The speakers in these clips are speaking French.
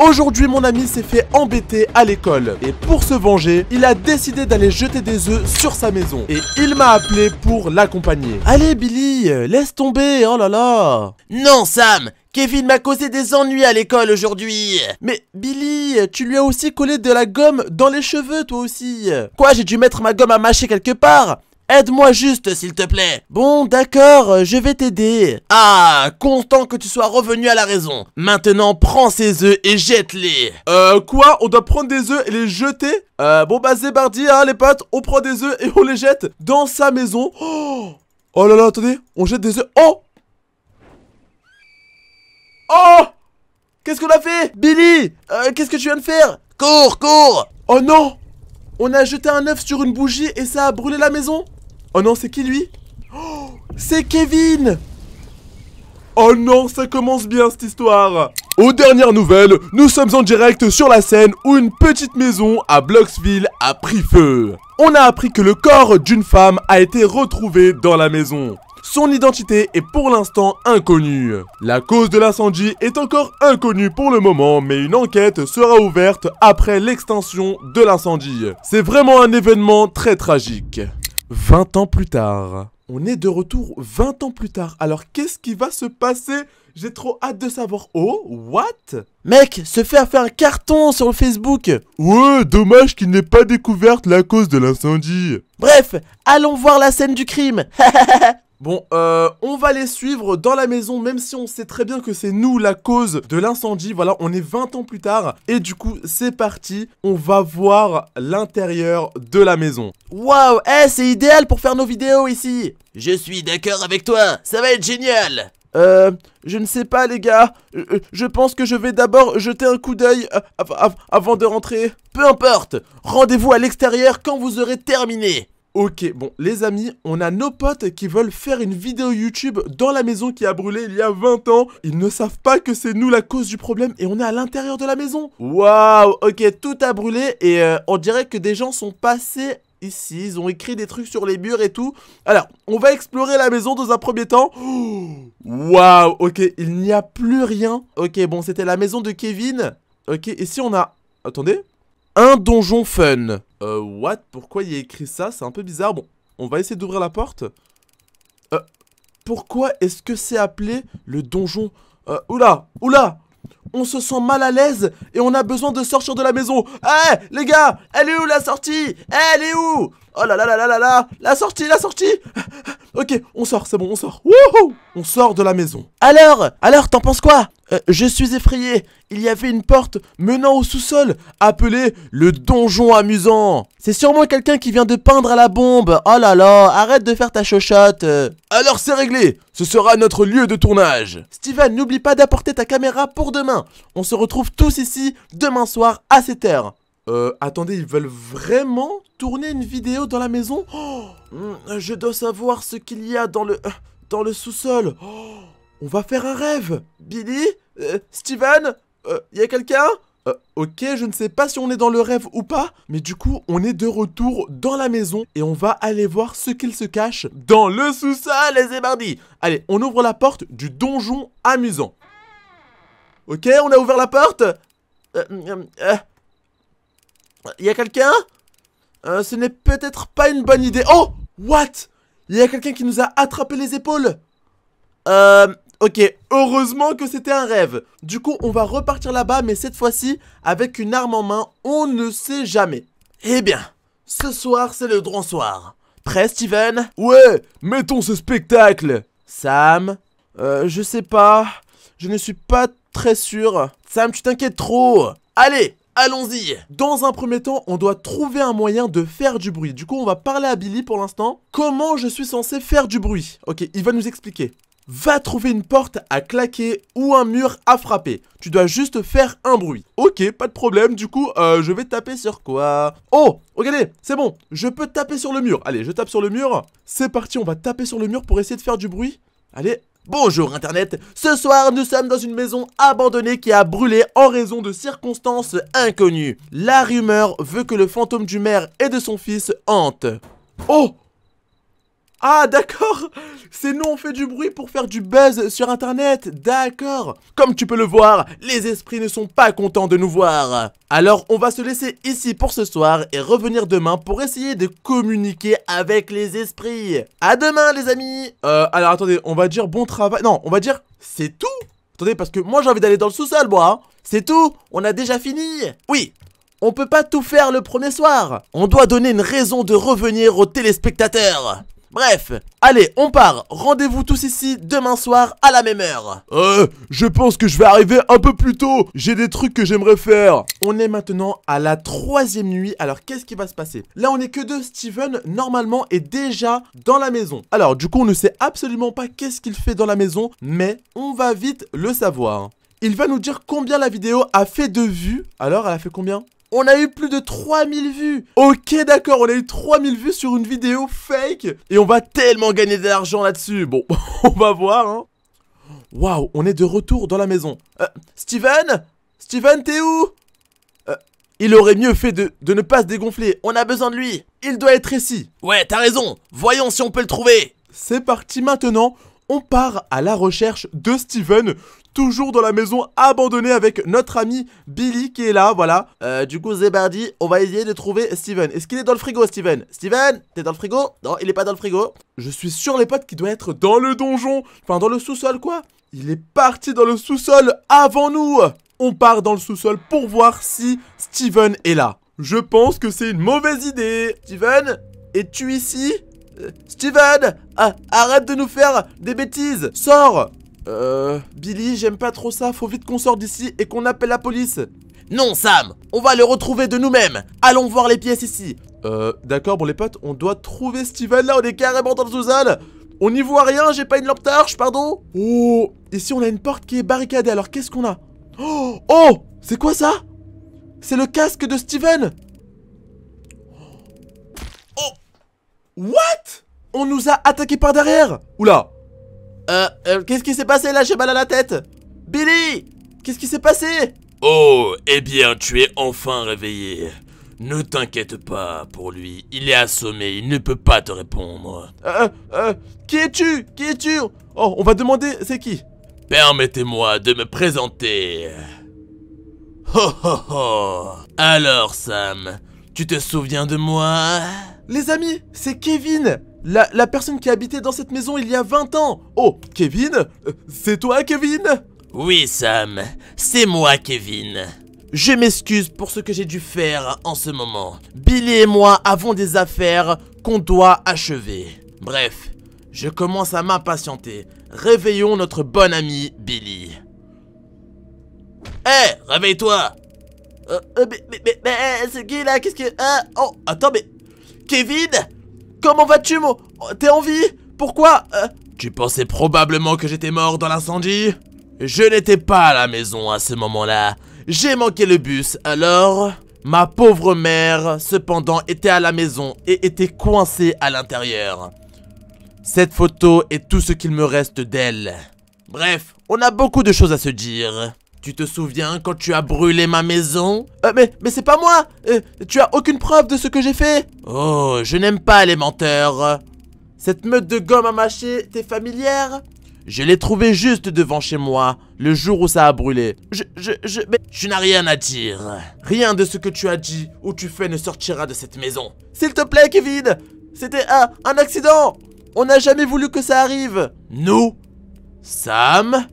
Aujourd'hui mon ami s'est fait embêter à l'école et pour se venger, il a décidé d'aller jeter des œufs sur sa maison et il m'a appelé pour l'accompagner. Allez Billy, laisse tomber, oh là là Non Sam, Kevin m'a causé des ennuis à l'école aujourd'hui Mais Billy, tu lui as aussi collé de la gomme dans les cheveux toi aussi Quoi, j'ai dû mettre ma gomme à mâcher quelque part Aide-moi juste, s'il te plaît. Bon, d'accord, euh, je vais t'aider. Ah, content que tu sois revenu à la raison. Maintenant, prends ces œufs et jette-les. Euh, quoi On doit prendre des œufs et les jeter Euh, bon bah c'est hein, les potes. On prend des œufs et on les jette dans sa maison. Oh, oh là là, attendez, on jette des œufs. Oh Oh Qu'est-ce qu'on a fait Billy euh, Qu'est-ce que tu viens de faire Cours, cours Oh non on a jeté un œuf sur une bougie et ça a brûlé la maison Oh non, c'est qui lui oh, C'est Kevin Oh non, ça commence bien cette histoire aux dernières nouvelles, nous sommes en direct sur la scène où une petite maison à Bloxville a pris feu. On a appris que le corps d'une femme a été retrouvé dans la maison. Son identité est pour l'instant inconnue. La cause de l'incendie est encore inconnue pour le moment, mais une enquête sera ouverte après l'extinction de l'incendie. C'est vraiment un événement très tragique. 20 ans plus tard. On est de retour 20 ans plus tard. Alors qu'est-ce qui va se passer J'ai trop hâte de savoir. Oh, what Mec, se a fait un carton sur le Facebook. Ouais, dommage qu'il n'ait pas découverte la cause de l'incendie. Bref, allons voir la scène du crime. Bon, euh, on va les suivre dans la maison, même si on sait très bien que c'est nous la cause de l'incendie. Voilà, on est 20 ans plus tard. Et du coup, c'est parti. On va voir l'intérieur de la maison. Waouh, eh, c'est idéal pour faire nos vidéos ici. Je suis d'accord avec toi. Ça va être génial. Euh, je ne sais pas les gars, euh, euh, je pense que je vais d'abord jeter un coup d'œil avant de rentrer. Peu importe, rendez-vous à l'extérieur quand vous aurez terminé. Ok, bon, les amis, on a nos potes qui veulent faire une vidéo YouTube dans la maison qui a brûlé il y a 20 ans. Ils ne savent pas que c'est nous la cause du problème et on est à l'intérieur de la maison. Waouh, ok, tout a brûlé et euh, on dirait que des gens sont passés ici. Ils ont écrit des trucs sur les murs et tout. Alors, on va explorer la maison dans un premier temps. Waouh, ok, il n'y a plus rien. Ok, bon, c'était la maison de Kevin. Ok, ici on a... Attendez. Un donjon fun. Euh, what Pourquoi il y a écrit ça C'est un peu bizarre. Bon, on va essayer d'ouvrir la porte. Euh, pourquoi est-ce que c'est appelé le donjon euh, Oula Oula on se sent mal à l'aise et on a besoin de sortir de la maison. Eh, les gars, elle est où la sortie Elle est où Oh là là là là là là La sortie, la sortie Ok, on sort, c'est bon, on sort. Wouhou On sort de la maison. Alors Alors, t'en penses quoi euh, Je suis effrayé. Il y avait une porte menant au sous-sol, appelée le donjon amusant. C'est sûrement quelqu'un qui vient de peindre à la bombe. Oh là là, arrête de faire ta chochotte. Euh. Alors, c'est réglé. Ce sera notre lieu de tournage. Steven, n'oublie pas d'apporter ta caméra pour demain. On se retrouve tous ici demain soir à 7h. Euh, attendez, ils veulent vraiment tourner une vidéo dans la maison oh, hmm, Je dois savoir ce qu'il y a dans le... dans le sous-sol. Oh, on va faire un rêve. Billy euh, Steven Il euh, y a quelqu'un euh, ok, je ne sais pas si on est dans le rêve ou pas, mais du coup, on est de retour dans la maison et on va aller voir ce qu'il se cache dans le sous-sol, les ébardis Allez, on ouvre la porte du donjon amusant. Ok, on a ouvert la porte Il euh, euh, y a quelqu'un Ce n'est peut-être pas une bonne idée. Oh What Il y a quelqu'un qui nous a attrapé les épaules Euh... Ok, heureusement que c'était un rêve. Du coup, on va repartir là-bas, mais cette fois-ci, avec une arme en main, on ne sait jamais. Eh bien, ce soir, c'est le grand soir. Prêt, Steven Ouais, mettons ce spectacle Sam Euh, je sais pas. Je ne suis pas très sûr. Sam, tu t'inquiètes trop. Allez, Allons-y Dans un premier temps, on doit trouver un moyen de faire du bruit. Du coup, on va parler à Billy pour l'instant. Comment je suis censé faire du bruit Ok, il va nous expliquer va trouver une porte à claquer ou un mur à frapper. Tu dois juste faire un bruit. Ok, pas de problème, du coup, euh, je vais taper sur quoi Oh, regardez, c'est bon, je peux taper sur le mur. Allez, je tape sur le mur. C'est parti, on va taper sur le mur pour essayer de faire du bruit. Allez, Bonjour Internet, ce soir nous sommes dans une maison abandonnée qui a brûlé en raison de circonstances inconnues. La rumeur veut que le fantôme du maire et de son fils hante. Oh ah, d'accord C'est nous, on fait du bruit pour faire du buzz sur Internet, d'accord Comme tu peux le voir, les esprits ne sont pas contents de nous voir. Alors, on va se laisser ici pour ce soir et revenir demain pour essayer de communiquer avec les esprits. À demain, les amis Euh, alors attendez, on va dire bon travail... Non, on va dire c'est tout Attendez, parce que moi j'ai envie d'aller dans le sous-sol, moi hein. C'est tout On a déjà fini Oui, on peut pas tout faire le premier soir. On doit donner une raison de revenir aux téléspectateurs. Bref, allez, on part. Rendez-vous tous ici demain soir à la même heure. Euh, je pense que je vais arriver un peu plus tôt. J'ai des trucs que j'aimerais faire. On est maintenant à la troisième nuit. Alors, qu'est-ce qui va se passer Là, on est que deux. Steven, normalement, est déjà dans la maison. Alors, du coup, on ne sait absolument pas qu'est-ce qu'il fait dans la maison, mais on va vite le savoir. Il va nous dire combien la vidéo a fait de vues. Alors, elle a fait combien on a eu plus de 3000 vues Ok d'accord, on a eu 3000 vues sur une vidéo fake Et on va tellement gagner de l'argent là-dessus Bon, on va voir hein Waouh, on est de retour dans la maison euh, Steven Steven, t'es où euh, Il aurait mieux fait de, de ne pas se dégonfler, on a besoin de lui Il doit être ici Ouais, t'as raison, voyons si on peut le trouver C'est parti maintenant on part à la recherche de Steven, toujours dans la maison abandonnée avec notre ami Billy qui est là, voilà. Euh, du coup, Zebardi, on va essayer de trouver Steven. Est-ce qu'il est dans le frigo, Steven Steven, t'es dans le frigo Non, il est pas dans le frigo. Je suis sûr, les potes, qu'il doit être dans le donjon, enfin dans le sous-sol, quoi. Il est parti dans le sous-sol avant nous On part dans le sous-sol pour voir si Steven est là. Je pense que c'est une mauvaise idée. Steven, es-tu ici Steven ah, Arrête de nous faire des bêtises Sors Euh... Billy, j'aime pas trop ça, faut vite qu'on sorte d'ici et qu'on appelle la police Non Sam On va le retrouver de nous-mêmes Allons voir les pièces ici Euh... D'accord, bon les potes, on doit trouver Steven là, on est carrément dans le sous-sol On n'y voit rien, j'ai pas une lampe torche, pardon Oh Ici on a une porte qui est barricadée, alors qu'est-ce qu'on a Oh Oh C'est quoi ça C'est le casque de Steven What On nous a attaqué par derrière Oula euh, euh, qu'est-ce qui s'est passé là J'ai mal à la tête Billy Qu'est-ce qui s'est passé Oh, eh bien, tu es enfin réveillé. Ne t'inquiète pas pour lui, il est assommé, il ne peut pas te répondre. Euh, qui es-tu Qui es-tu Oh, on va demander, c'est qui Permettez-moi de me présenter. oh Alors Sam, tu te souviens de moi les amis, c'est Kevin la, personne qui habitait dans cette maison il y a 20 ans Oh, Kevin euh, C'est toi, Kevin Oui, Sam. C'est moi, Kevin. Je m'excuse pour ce que j'ai dû faire en ce moment. Billy et moi avons des affaires qu'on doit achever. Bref, je commence à m'impatienter. Réveillons notre bon ami Billy. Hé, réveille-toi euh, euh, mais, mais, mais, mais c'est qui là Qu'est-ce que... Hein? oh, attends, mais Kevin Comment vas-tu, mon... T'es en vie Pourquoi euh? Tu pensais probablement que j'étais mort dans l'incendie Je n'étais pas à la maison à ce moment-là. J'ai manqué le bus, alors... Ma pauvre mère, cependant, était à la maison et était coincée à l'intérieur. Cette photo est tout ce qu'il me reste d'elle. Bref, on a beaucoup de choses à se dire. Tu te souviens quand tu as brûlé ma maison euh, Mais, mais c'est pas moi euh, Tu as aucune preuve de ce que j'ai fait Oh, je n'aime pas les menteurs. Cette meute de gomme à mâcher, t'es familière Je l'ai trouvée juste devant chez moi, le jour où ça a brûlé. Je, je, je, mais tu n'as rien à dire. Rien de ce que tu as dit ou tu fais ne sortira de cette maison. S'il te plaît, Kevin C'était un accident On n'a jamais voulu que ça arrive Nous Sam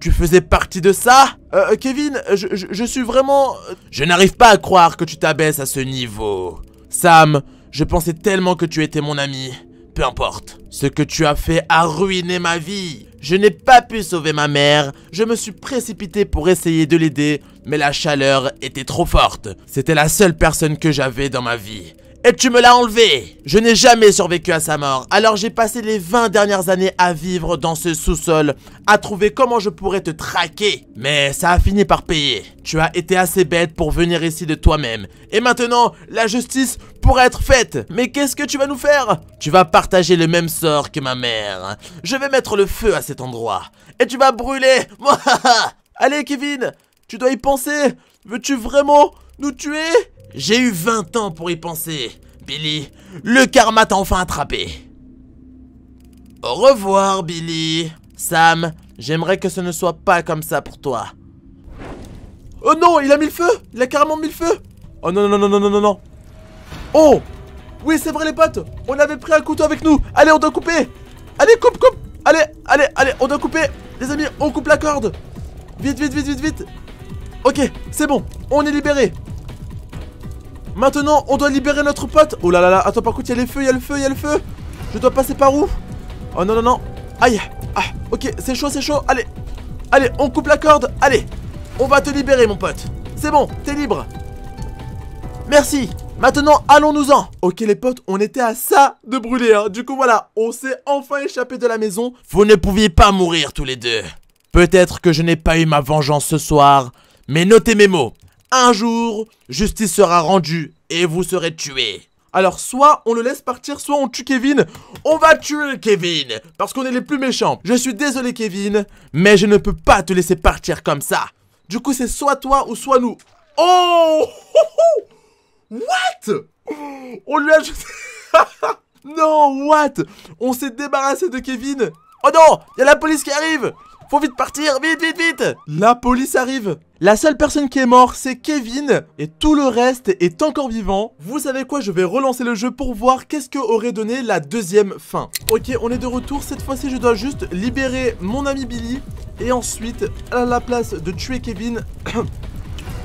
tu faisais partie de ça euh, euh, Kevin, je, je, suis vraiment... Euh, je n'arrive pas à croire que tu t'abaisses à ce niveau. Sam, je pensais tellement que tu étais mon ami. Peu importe. Ce que tu as fait a ruiné ma vie. Je n'ai pas pu sauver ma mère. Je me suis précipité pour essayer de l'aider, mais la chaleur était trop forte. C'était la seule personne que j'avais dans ma vie. Et tu me l'as enlevé Je n'ai jamais survécu à sa mort, alors j'ai passé les 20 dernières années à vivre dans ce sous-sol, à trouver comment je pourrais te traquer. Mais ça a fini par payer. Tu as été assez bête pour venir ici de toi-même. Et maintenant, la justice pourrait être faite. Mais qu'est-ce que tu vas nous faire Tu vas partager le même sort que ma mère. Je vais mettre le feu à cet endroit. Et tu vas brûler Allez Kevin, tu dois y penser Veux-tu vraiment nous tuer j'ai eu 20 ans pour y penser, Billy. Le karma t'a enfin attrapé. Au revoir, Billy. Sam, j'aimerais que ce ne soit pas comme ça pour toi. Oh non, il a mis le feu Il a carrément mis le feu Oh non, non, non, non, non, non, non Oh Oui, c'est vrai les potes On avait pris un couteau avec nous Allez, on doit couper Allez, coupe, coupe Allez, allez, allez, on doit couper Les amis, on coupe la corde Vite, vite, vite, vite, vite Ok, c'est bon, on est libéré Maintenant, on doit libérer notre pote. Oh là là là, attends, par contre, il y a les feux, il y a le feu, il y a le feu. Je dois passer par où Oh non, non, non. Aïe. Ah, ok, c'est chaud, c'est chaud. Allez, allez, on coupe la corde. Allez, on va te libérer, mon pote. C'est bon, t'es libre. Merci. Maintenant, allons-nous-en Ok les potes, on était à ça de brûler, hein. Du coup, voilà, on s'est enfin échappé de la maison. Vous ne pouviez pas mourir tous les deux. Peut-être que je n'ai pas eu ma vengeance ce soir, mais notez mes mots un jour, justice sera rendue et vous serez tués. Alors soit on le laisse partir, soit on tue Kevin. On va tuer Kevin parce qu'on est les plus méchants. Je suis désolé Kevin, mais je ne peux pas te laisser partir comme ça. Du coup, c'est soit toi ou soit nous. Oh What On lui a non, what On s'est débarrassé de Kevin. Oh non Il y a la police qui arrive faut vite partir, vite, vite, vite La police arrive La seule personne qui est morte, c'est Kevin, et tout le reste est encore vivant. Vous savez quoi, je vais relancer le jeu pour voir qu'est-ce que aurait donné la deuxième fin. Ok, on est de retour, cette fois-ci je dois juste libérer mon ami Billy, et ensuite, à la place de tuer Kevin,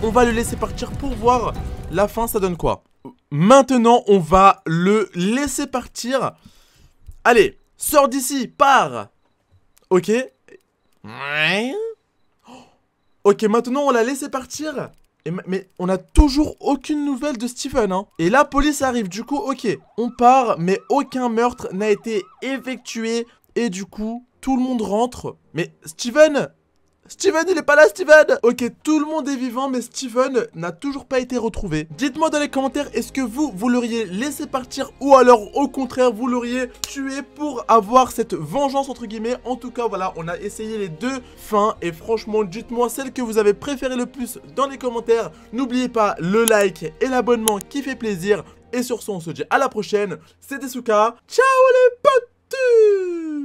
on va le laisser partir pour voir la fin, ça donne quoi Maintenant, on va le laisser partir. Allez, sors d'ici, pars Ok, Ouais. Ok, maintenant on l'a laissé partir. mais on a toujours aucune nouvelle de Stephen. Hein. Et la police arrive. Du coup, ok, on part, mais aucun meurtre n'a été effectué. Et du coup, tout le monde rentre. Mais Stephen Steven, il est pas là, Steven Ok, tout le monde est vivant, mais Steven n'a toujours pas été retrouvé. Dites-moi dans les commentaires, est-ce que vous, vous l'auriez laissé partir ou alors, au contraire, vous l'auriez tué pour avoir cette vengeance, entre guillemets. En tout cas, voilà, on a essayé les deux fins et franchement, dites-moi celle que vous avez préférée le plus dans les commentaires. N'oubliez pas le like et l'abonnement qui fait plaisir. Et sur ce, on se dit à la prochaine. C'était Suka. Ciao les potes